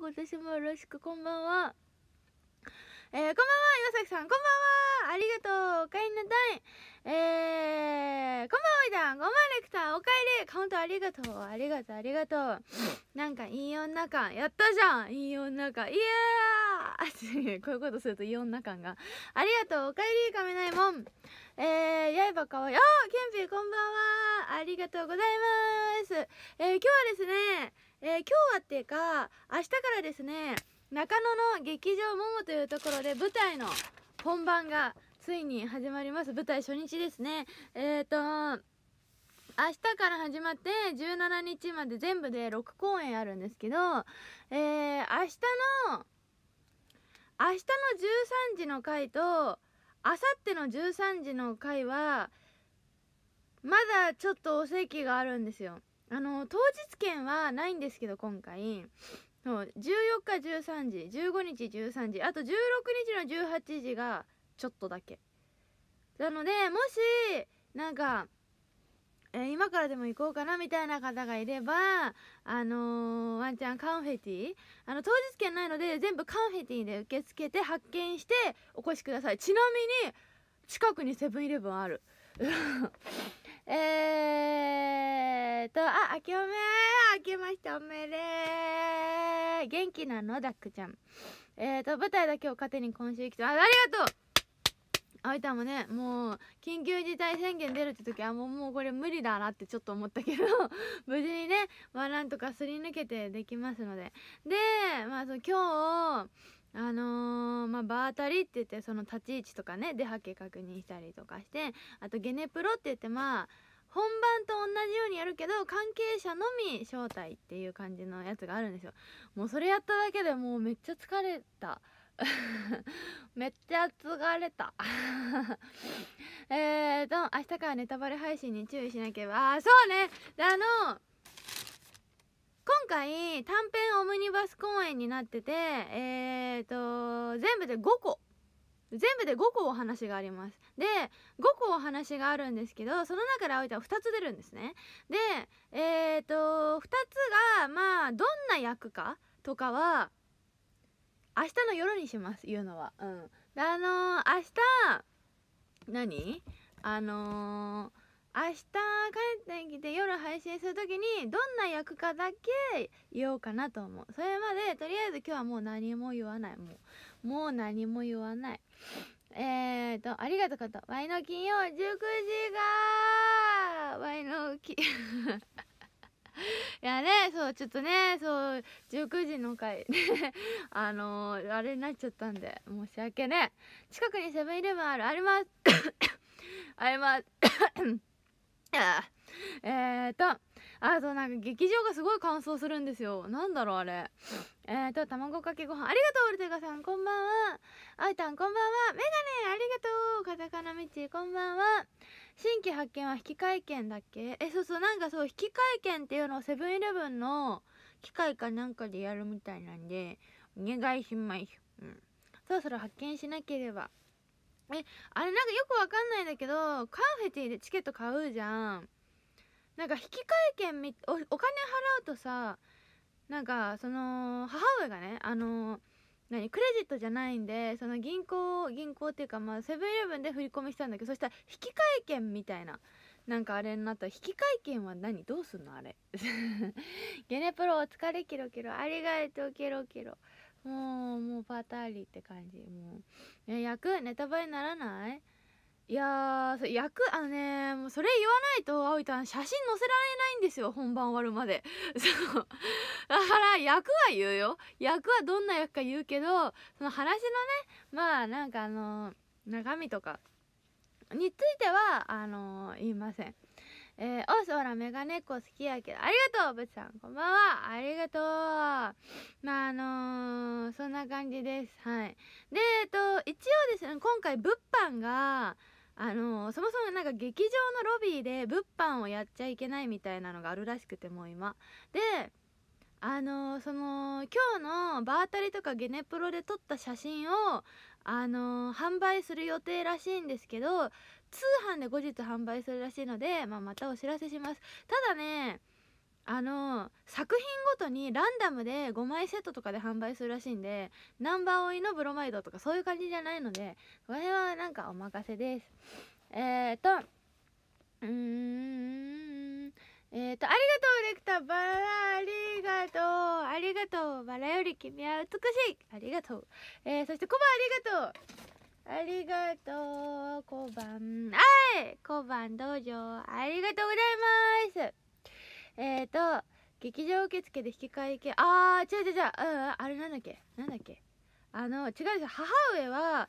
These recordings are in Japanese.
今年もよろしくこんばんはえー、こんばんは岩崎さんこんばんはありがとうおかえりなさいえー、こんばんはいだんごまレクターおかえりカウントありがとうありがとうありがとうなんかいい女感やったじゃんいい女感いやーこういうことするといい女感がありがとうおかえりかめないもんえー、刃かわいいあケンピーこんばんはありがとうございますえー、今日はですねえー、今日はっていうか明日からですね中野の劇場ももというところで舞台の本番がついに始まります舞台初日ですねえっ、ー、と明日から始まって17日まで全部で6公演あるんですけど、えー、明日の明日の13時の回と明後日の13時の回はまだちょっとお席があるんですよあの当日券はないんですけど今回そう14日13時15日13時あと16日の18時がちょっとだけなのでもしなんか、えー、今からでも行こうかなみたいな方がいればあのー、ワンちゃんカンフェティあの当日券ないので全部カンフェティで受け付けて発見してお越しくださいちなみに近くにセブンイレブンある えーと、あ、あけおめあけましておめで元気なのダックちゃん。えーと、舞台だけを糧に今週来て、あ、ありがとうあいたもねもう緊急事態宣言出るって時はもうもうこれ無理だなってちょっと思ったけど 無事にねまあなんとかすり抜けてできますのででまあその今日あのー、まあ、場当たりって言ってその立ち位置とかね出はけ確認したりとかしてあとゲネプロって言ってまあ本番と同じようにやるけど関係者のみ招待っていう感じのやつがあるんですよもうそれやっただけでもうめっちゃ疲れた めっちゃ疲れた えーと明日からネタバレ配信に注意しなければあそうねあの今回短編オムニバス公演になっててえーと全部で5個全部で5個お話がありますで5個お話があるんですけどその中でいたは2つ出るんですねでえーと2つがまあどんな役かとかは明日の夜にします言うのはうんであのー、明日何あのー明日帰ってきて夜配信するときにどんな役かだけ言おうかなと思うそれまでとりあえず今日はもう何も言わないもうもう何も言わないえーとありがとうことワイの金曜19時がワイの金」いやねそうちょっとねそう19時の回ねあのー、あれになっちゃったんで申し訳ね近くにセブンイレブンあるあります ありますえーと、あとなんか劇場がすごい乾燥するんですよ。なんだろうあれ。えーと、卵かけご飯。ありがとう、オルテガさん、こんばんは。あいたん、こんばんは。メガネ、ありがとう。カタカナミチ、こんばんは。新規発見は引換券だっけえ、そうそう、なんかそう、引換券っていうのをセブンイレブンの機械かなんかでやるみたいなんで、お願いします。うん。そろそろ発見しなければ。えあれなんかよくわかんないんだけどカンフェティでチケット買うじゃんなんか引き換え券みおお金払うとさなんかその母上がねあのー、何クレジットじゃないんでその銀行銀行っていうかまあセブンイレブンで振り込みしたんだけどそしたら引換券みたいななんかあれになった引換券は何どうすんのあれ ゲネプロお疲れキロキロありがとうケロケロもうもうパタリって感じもうえ役ネタバレにならないいやー役あのねもうそれ言わないと葵と写真載せられないんですよ本番終わるまで そうだから役は言うよ役はどんな役か言うけどその話のねまあなんかあの中身とかについてはあの言いませんえー、おそらメガネっ子好きやけど、ありがとうぶちさん、こんばんはありがとうまあ、あのー、そんな感じです。はい。で、えっと、一応ですね、今回物販が、あのー、そもそもなんか劇場のロビーで物販をやっちゃいけないみたいなのがあるらしくて、もう今。で、あのー、その、今日の場当たりとかゲネプロで撮った写真を、あのー、販売する予定らしいんですけど通販で後日販売するらしいので、まあ、またお知らせしますただねあの作品ごとにランダムで5枚セットとかで販売するらしいんでナンバー追いのブロマイドとかそういう感じじゃないのでこれはなんかお任せですえっ、ー、とうーんえっ、ー、とありがとうレクターバラありがとうありがとうバラより君は美しいありがとうえー、そしてコバありがとうありがとう。小判。はい。小判道場。ありがとうございます。えっ、ー、と、劇場受付で引き換え系。あー、違う違う違う。うん、あれなんだっけなんだっけあの、違う違う。母上は、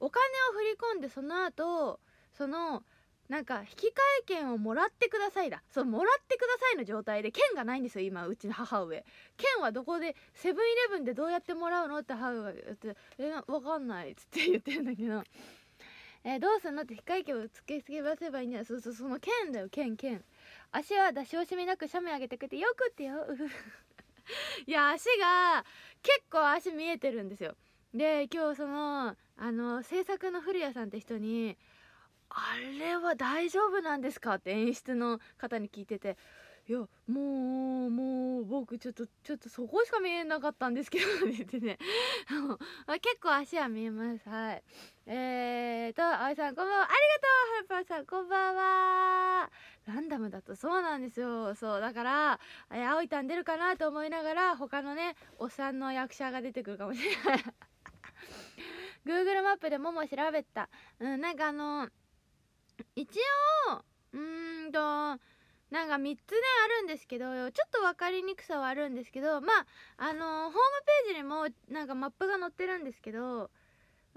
お金を振り込んで、その後、その、なんか引き換え券をもらってくださいだそうもらってくださいの状態で券がないんですよ今うちの母上券はどこでセブンイレブンでどうやってもらうのって母上が言って「え分かんない」っつって言ってるんだけど「えー、どうすんの?」って引き換え券をつけすぎばせばいいんだよそうそうその券だよ券券足は出し惜しみなく斜面上げてくれてよくってよ いや足が結構足見えてるんですよで今日そのあの制作の古谷さんって人にあれは大丈夫なんですかって演出の方に聞いてていやもうもう僕ちょっとちょっとそこしか見えなかったんですけどって言ってね 結構足は見えますはいえーと葵さんこんばんはありがとうハルパーさんこんばんはランダムだとそうなんですよそうだから葵たん出るかなと思いながら他のねおっさんの役者が出てくるかもしれない Google マップでもも調べたうんなんかあのー一応うーんとなんか3つねあるんですけどちょっと分かりにくさはあるんですけどまああのー、ホームページにもなんかマップが載ってるんですけどう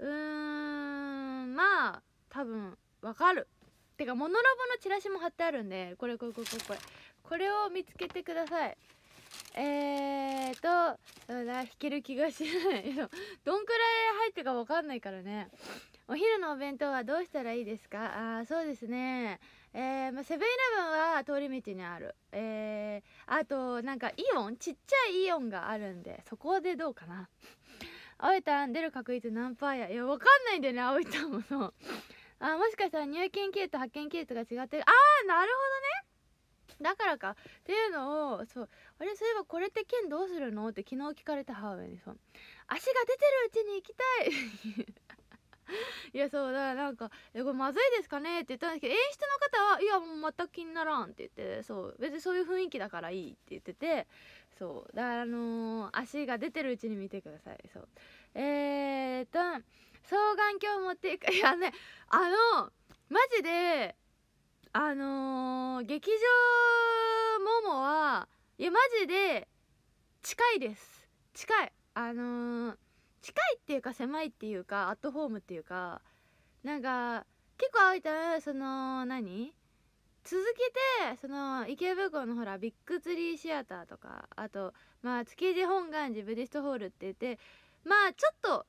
ーんまあ多分分かるてかモノラボのチラシも貼ってあるんでこれこれこれこれこれを見つけてくださいえーとう弾ける気がしない どんくらい入ってか分かんないからねお昼のお弁当はどうしたらいいですかあそうですねえー、まあ、セブンイレブンは通り道にあるえー、あとなんかイオンちっちゃいイオンがあるんでそこでどうかな葵たん出る確率何パーやいや分かんないんだよね葵たんもそうあもしかしたら入金系と発見系とが違ってるああなるほどだからかっていうのをそうあれそういえばこれって剣どうするのって昨日聞かれた母親にそう足が出てるうちに行きたい いやそうだからなんか「えこれまずいですかね?」って言ったんですけど演出の方は「いやもう全く気にならん」って言ってそう別にそういう雰囲気だからいいって言っててそうだからあのー、足が出てるうちに見てくださいそうえー、っと双眼鏡を持っていくいやねあのマジであのー、劇場ももはいやマジで近いです近いあのー、近いっていうか狭いっていうかアットホームっていうかなんか結構あいたらその何続けてその池袋のほらビッグツリーシアターとかあとまあ築地本願寺ブリストホールって言ってまあちょっと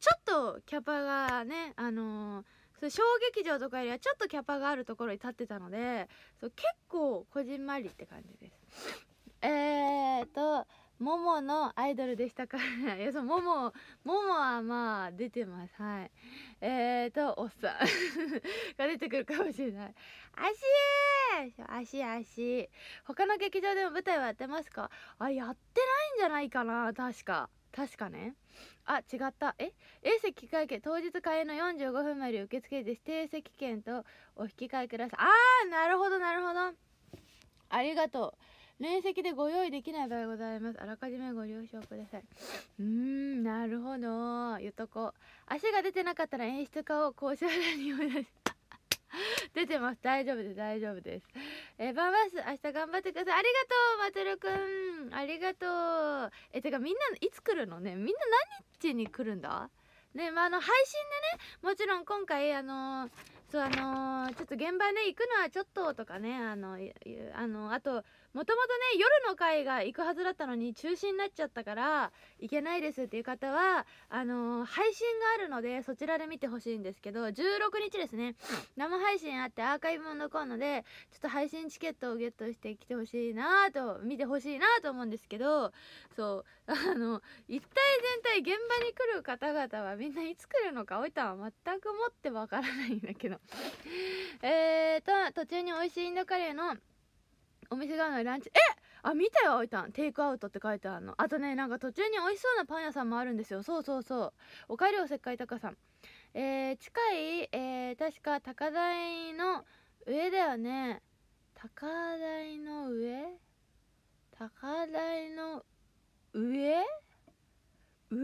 ちょっとキャパがねあのーそう小劇場とかよりはちょっとキャパがあるところに立ってたのでそう結構こじんまりって感じですえーともものアイドルでしたから いやそうももももはまあ出てますはいえーとおっさん が出てくるかもしれない足足足他の劇場でも舞台はやってますかあやってないんじゃないかな確か確かねあ違ったえ A 席会計当日開演の45分まで受付で指定席券とお引き換えくださいあー、なるほどなるほどありがとう連席でご用意できない場合ございますあらかじめご了承くださいうーんなるほど言っとこう足が出てなかったら演出家を渉欄にお出し 出てます大丈夫です大丈夫ですえバーバース明日頑張ってくださいありがとうまとるくんありがとうえてかみんないつ来るのねみんな何日に来るんだねまあ、あの配信でねもちろん今回あのーそうあのー、ちょっと現場ね行くのはちょっととかねあのあのあともともとね夜の会が行くはずだったのに中止になっちゃったから行けないですっていう方はあのー、配信があるのでそちらで見てほしいんですけど16日ですね生配信あってアーカイブも残るのでちょっと配信チケットをゲットしてきてほしいなと見てほしいなと思うんですけどそうあの一体全体現場に来る方々はみんないつ来るのかおいたは全くもってわからないんだけど えーと途中に美味しいインドカレーのお店があるのランチえあ見たよあいたんテイクアウトって書いてあるのあとねなんか途中に美味しそうなパン屋さんもあるんですよそうそうそうおかえりおせっかいたかさんえー、近い、えー、確か高台の上だよね高台の上高台の上上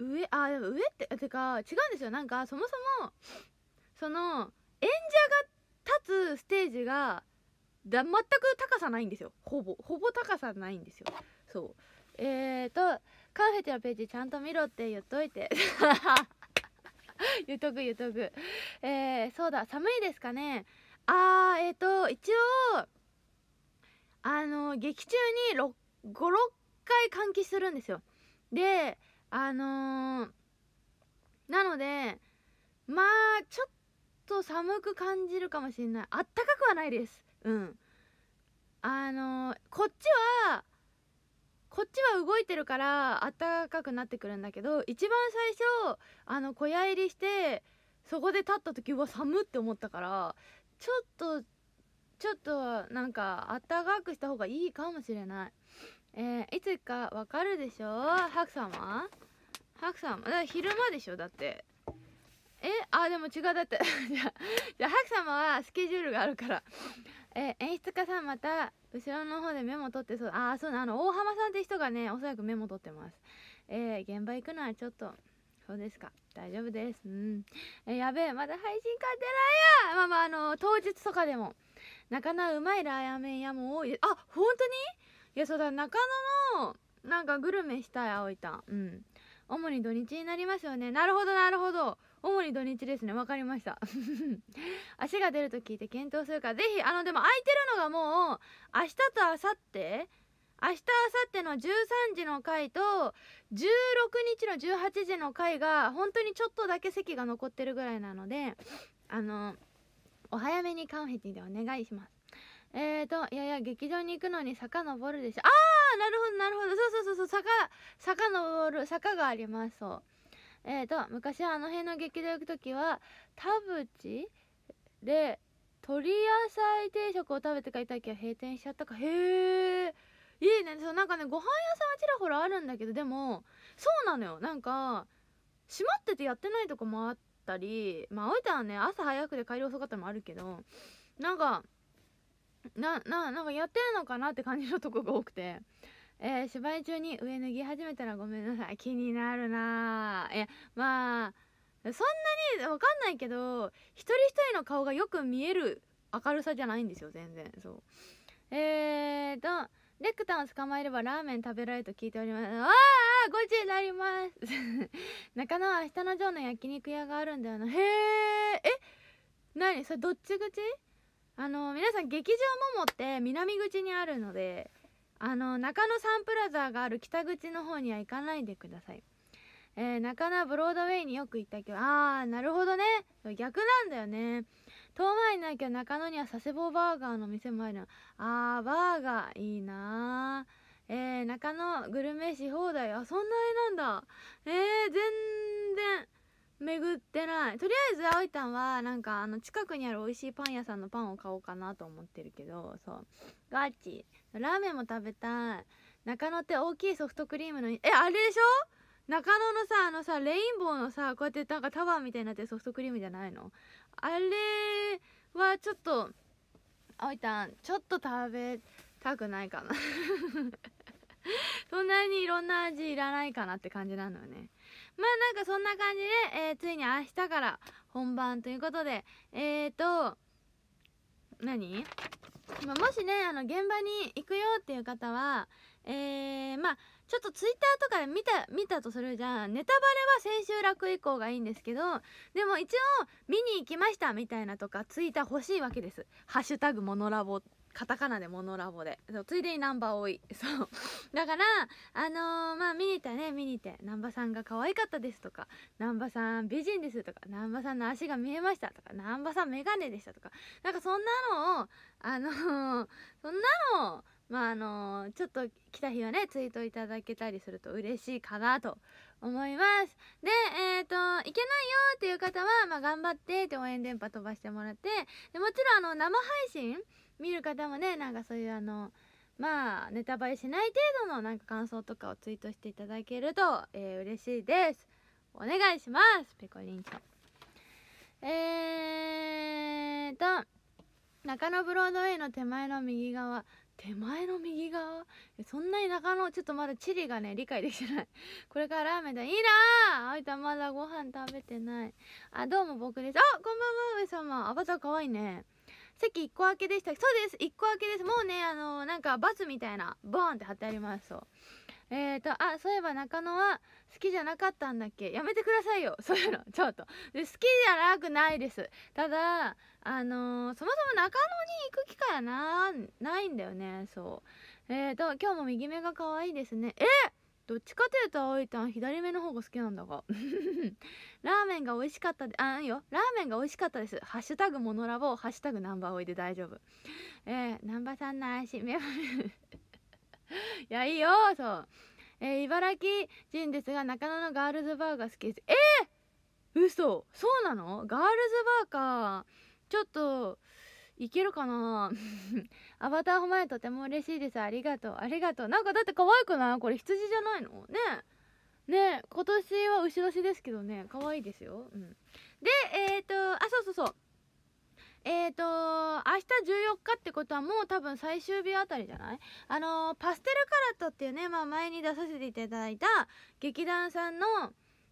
上あでも上っててか違うんですよなんかそもそもその演者が立つステージがだ全く高さないんですよほぼほぼ高さないんですよそうえーとカンフェテのページちゃんと見ろって言っといて 言っとく言っとくえー、そうだ寒いですかねあーえっ、ー、と一応あの劇中に56回換気するんですよであのー、なのでまあちょっと寒く感じるかもしれないあったかくはないですうんあのー、こっちはこっちは動いてるからあったかくなってくるんだけど一番最初あの小屋入りしてそこで立った時は寒って思ったからちょっとちょっとなんかあったかくした方がいいかもしれないえー、いつかわかるでしょハク様ハク様だから昼間でしょだってえあでも違うだって じゃあじゃあハク様はスケジュールがあるからえ演出家さんまた後ろの方でメモ取ってそうああそうなあの大浜さんって人がねおそらくメモ取ってますえー、現場行くのはちょっとそうですか大丈夫ですうんえやべえまだ配信買ってないやまあまああの当日とかでも中野うまいラーメン屋も多いあ本当にいやそうだ中野のなんかグルメしたい葵たんうん主に土日になりますよねなるほどなるほど主に土日ですね分かりました 足が出ると聞いて検討するからぜひあのでも空いてるのがもう明日と明後日明日明後日の13時の回と16日の18時の回が本当にちょっとだけ席が残ってるぐらいなのであのお早めにカンフェティでお願いしますえーといやいや劇場に行くのに坂登るでしょああなるほどなるほどそうそうそうそう坂坂登る坂がありますそうえーと、昔あの辺の劇場行く時は田淵で鶏野菜定食を食べて帰っいた時は閉店しちゃったかへえいいねそうなんかねご飯屋さんはちらほらあるんだけどでもそうなのよなんか閉まっててやってないとこもあったりまあ置いたらね朝早くで帰り遅かったのもあるけどなんかなななんかやってんのかなって感じのとこが多くてえー、芝居中に上脱ぎ始めたらごめんなさい 気になるなぁいやまあそんなにわかんないけど一人一人の顔がよく見える明るさじゃないんですよ全然そうえーとレクタンを捕まえればラーメン食べられると聞いております。ああ、5時になります。中野は明日の城の焼肉屋があるんだよな。へえ、え、なにそれどっち口あの、皆さん劇場ももって南口にあるので、あの中野サンプラザがある北口の方には行かないでくださいえー、中野ブロードウェイによく行ったけどああなるほどね逆なんだよね遠回りなきゃ中野には佐世保バーガーの店もあるのああ、バーガーいいなーえー、中野グルメし放題あそんなあれなんだえー、全然巡ってないとりあえずあおいたんはなんかあの近くにある美味しいパン屋さんのパンを買おうかなと思ってるけどそうガチラーメンも食べたい中野って大きいソフトクリームのえあれでしょ中野のさあのさレインボーのさこうやってなんかタワーみたいになってソフトクリームじゃないのあれはちょっとあいたんちょっと食べたくないかな そんなにいろんな味いらないかなって感じなのよねまあなんかそんな感じで、えー、ついに明日から本番ということでえー、と何、まあ、もしねあの現場に行くよっていう方はえー、まあちょっとツイッターとかで見た見たとするじゃんネタバレは千秋楽以降がいいんですけどでも一応見に行きましたみたいなとかツイッター欲しいわけです「ハッシュタグモノラボ」カタカナでモノラボでそうついでにナンバー多い そうだからあのー、まあ見に行ったね見に行って難波さんが可愛かったですとか難波さん美人ですとか難波さんの足が見えましたとか難波さん眼鏡でしたとかなんかそんなのをあのー、そんなのをまああのー、ちょっと来た日はねツイートいただけたりすると嬉しいかなと思いますでえっ、ー、といけないよっていう方は、まあ、頑張ってって応援電波飛ばしてもらってでもちろんあの生配信見る方もねなんかそういうあのまあネタバレしない程度のなんか感想とかをツイートしていただけると、えー、嬉しいですお願いしますペコリンちゃんえーと中野ブロードウェイの手前の右側手前の右側そんなに中野ちょっとまだ地理がね理解できてない これからラーメンだいいなあいたまだご飯食べてないあどうも僕ですあこんばんは上様アバターかわいいね席1個開けでしたそうです1個開けですもうねあのー、なんかバスみたいなボーンって貼ってありますそうえーと、あ、そういえば中野は好きじゃなかったんだっけやめてくださいよ。そういうの、ちょっと。で、好きじゃなくないです。ただ、あのー、そもそも中野に行く機会はな、ないんだよね、そう。えーと、今日も右目が可愛いですね。えどっちかというと葵たん、左目の方が好きなんだが。ラーメンが美味しかったであいいよラーメンが美味しかったですハッシュタグモノラボハッシュタグナンバーおいで大丈夫えー、ナンバさんの足目いやいいよそうえー、茨城人ですが中野のガールズバーが好きですえー、嘘そうなのガールズバーかちょっといけるかな アバター褒めとても嬉しいですありがとうありがとうなんかだって可愛くないこれ羊じゃないのねえね今年は後ろしですけどね可愛いですよ、うん、でえっ、ー、とあそうそうそうえっ、ー、と明日14日ってことはもう多分最終日あたりじゃないあのパステルカラットっていうね、まあ、前に出させていただいた劇団さんの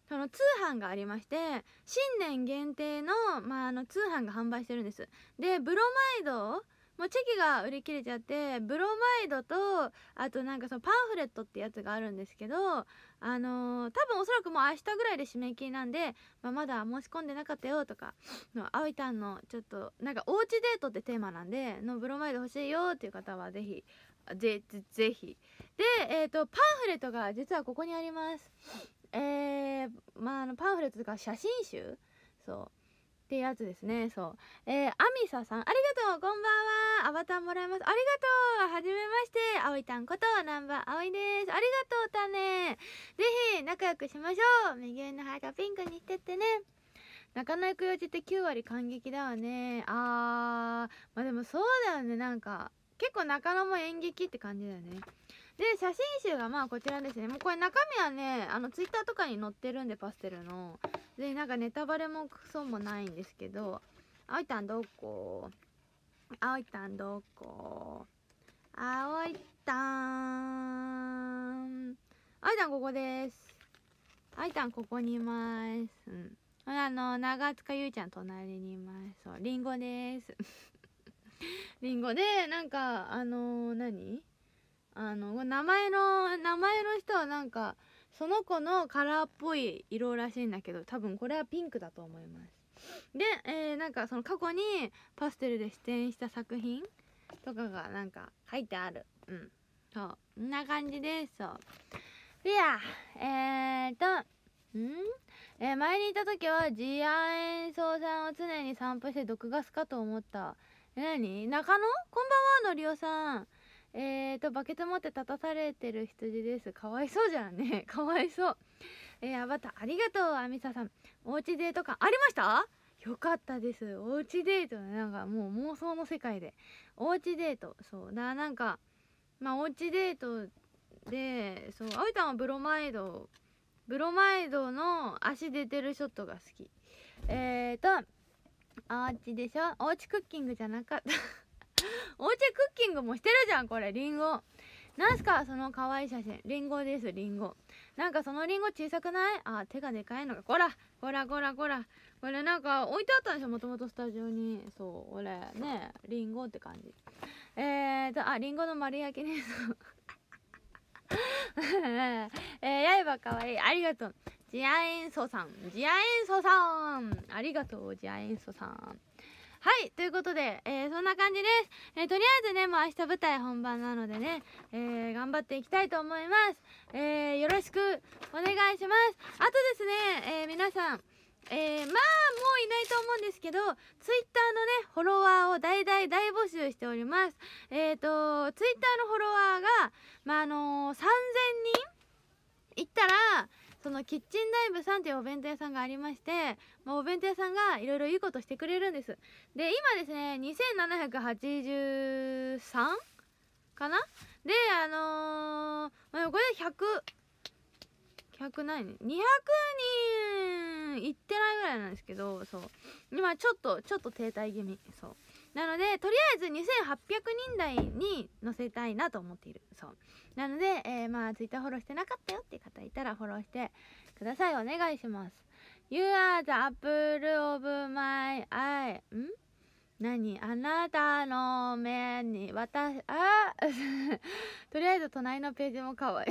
その通販がありまして新年限定の,、まあ、あの通販が販売してるんですでブロマイドもうチェキが売り切れちゃってブロマイドとあとなんかそのパンフレットってやつがあるんですけどあのー、多分おそらくもう明日ぐらいで締め切りなんで、まあ、まだ申し込んでなかったよとかのあおタたんのちょっとなんかおうちデートってテーマなんでのブロマイド欲しいよっていう方はぜひぜぜぜひでえっ、ー、とパンフレットが実はここにありますえー、まああのパンフレットとか写真集そうってやつですねそうえー、アミサさんありがとうこんばんはアバターもらいますありがとうはじめましてあおいたんことナンバーあおいですありがとうたねぜひ仲良くしましょう右上のハートピンクにしてってね泣かないよじって9割感激だわねあーまあでもそうだよねなんか結構中野も演劇って感じだよねで写真集がまあこちらですねもうこれ中身はねあのツイッターとかに載ってるんでパステルのでなんかネタバレもクソもないんですけど「あおいたんどこあおいたんどこあおいたんあいたんここですあいたんここにいますうんあの長塚優ちゃん隣にいますそうりんごですりんごでなんかあのな何あの名前の名前の人はなんかその子のカラーっぽい色らしいんだけど多分これはピンクだと思いますで、えー、なんかその過去にパステルで出演した作品とかがなんか書いてあるうんそうこんな感じですそうでやえー、っとんえー、前にいた時は次亜塩草酸を常に散布して毒ガスかと思った何中野こんばんはのりおさんえーと、バケツ持って立たされてる羊です。かわいそうじゃんね。かわいそう。えー、アバター、ありがとう、アミサさん。おうちデート感ありましたよかったです。おうちデートなんかもう妄想の世界で。おうちデート。そう。だなんか、まあおうちデートで、そう、あおいたんはブロマイド、ブロマイドの足出てるショットが好き。えーと、おうちでしょおうちクッキングじゃなかった おうちクッキングもしてるじゃんこれりんごなんすかその可愛い写真りんごですりんごなんかそのりんご小さくないあ手がでかいのかこらこらこらこらこれなんか置いてあったんでしょもともとスタジオにそう俺ねりんごって感じえーとありんごの丸焼きね えー、刃かわいいありがとうジアエンソさんジアエンソさんありがとうジアエンソさんはいということで、えー、そんな感じです、えー、とりあえずねもう明日舞台本番なのでね、えー、頑張っていきたいと思います、えよろしくお願いしますあとですね、え皆さんえー、まあもういないと思うんですけどツイッターのねフォロワーを大大大募集しておりますえっ、ー、とツイッターのフォロワーがまああのー、3000人いったらそのキッチンダイブさんっていうお弁当屋さんがありまして、まあ、お弁当屋さんがいろいろいいことしてくれるんですで今ですね2783かなであのー、まあ、これで100100ないね200人いってないぐらいなんですけどそう今ちょっとちょっと停滞気味そうなのでとりあえず2800人台に載せたいなと思っているそうなので、えー、まあツイッターフォローしてなかったよって方いたらフォローしてくださいお願いします You are the apple of my eye ん何あなたの目に私あ とりあえず隣のページも可愛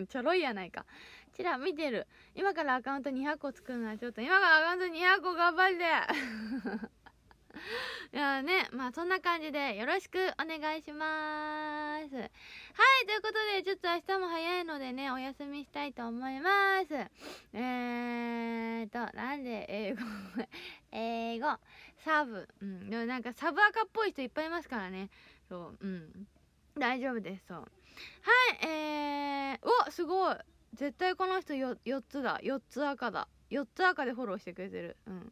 い ちょろいやないかちら見てる今からアカウント200個作るのはちょっと今からアカウント200個頑張って いやね、まあそんな感じでよろしくお願いします。はい、ということで、ちょっと明日も早いのでね、お休みしたいと思います。えーと、なんで英語英語、サブ。うん、でもなんかサブ赤っぽい人いっぱいいますからね。そう、うん。大丈夫です、そう。はい、えー、おすごい絶対この人よ4つだ4つ赤だ4つ赤でフォローしてくれてるうん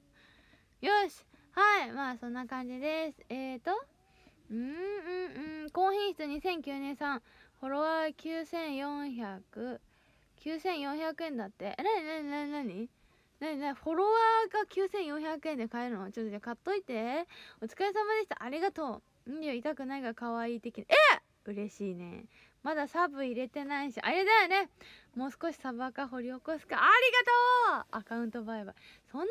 よしはいまあそんな感じですえーとうんうんうん高品質2009年産フォロワー9400 9400円だってえなになになになになになにフォロワーが9400円で買えるのちょっとじゃあ買っといてお疲れ様でしたありがとううん痛くないが可愛い的なえ嬉しいねまだサブ入れてないしあれだよねもう少しサブアカ掘り起こすかありがとうアカウント売買そんな簡単に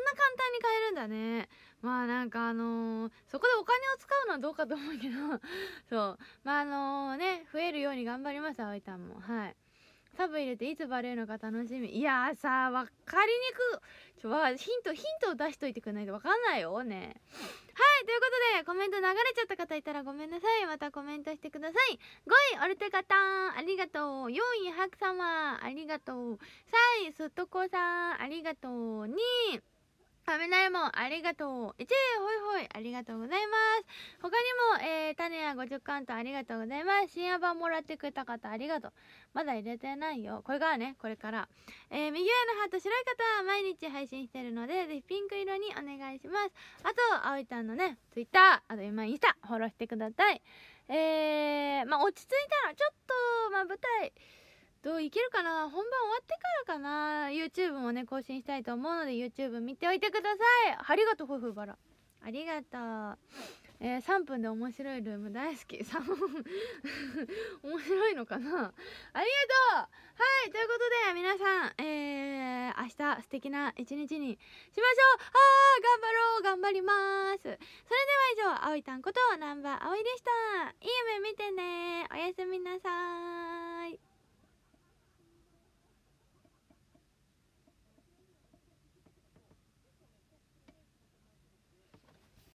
買えるんだねまあなんかあのー、そこでお金を使うのはどうかと思うけど そうまああのね増えるように頑張りますあおいんもはいサブ入れていつバレるのか楽しみいやさあかりにくちょはヒントヒントを出しといてくれないとわかんないよねはいということでコメント流れちゃった方いたらごめんなさいまたコメントしてください5位オルテカタンありがとう4位ハク様ありがとう3位すッとこさんありがとう2位モもありがとう。えちほいほい、ありがとうございます。他にも、えー、種や50カウントありがとうございます。深夜版もらってくれた方ありがとう。まだ入れてないよ。これからね、これから。えー、右上のハート白い方は毎日配信してるので、ぜひピンク色にお願いします。あと、葵ちゃんのね、Twitter、あと今インスタ、フォローしてください。えー、まあ落ち着いたら、ちょっと、まあ舞台、どういけるかな本番終わってからかな YouTube もね更新したいと思うので YouTube 見ておいてくださいありがとうホフバラありがとうえー、3分で面白いルーム大好き3 分面白いのかなありがとうはいということで皆さんえー、明日素敵な一日にしましょうあー頑張ろう頑張りますそれでは以上葵たんことナンあお葵でしたいい夢見てねおやすみなさい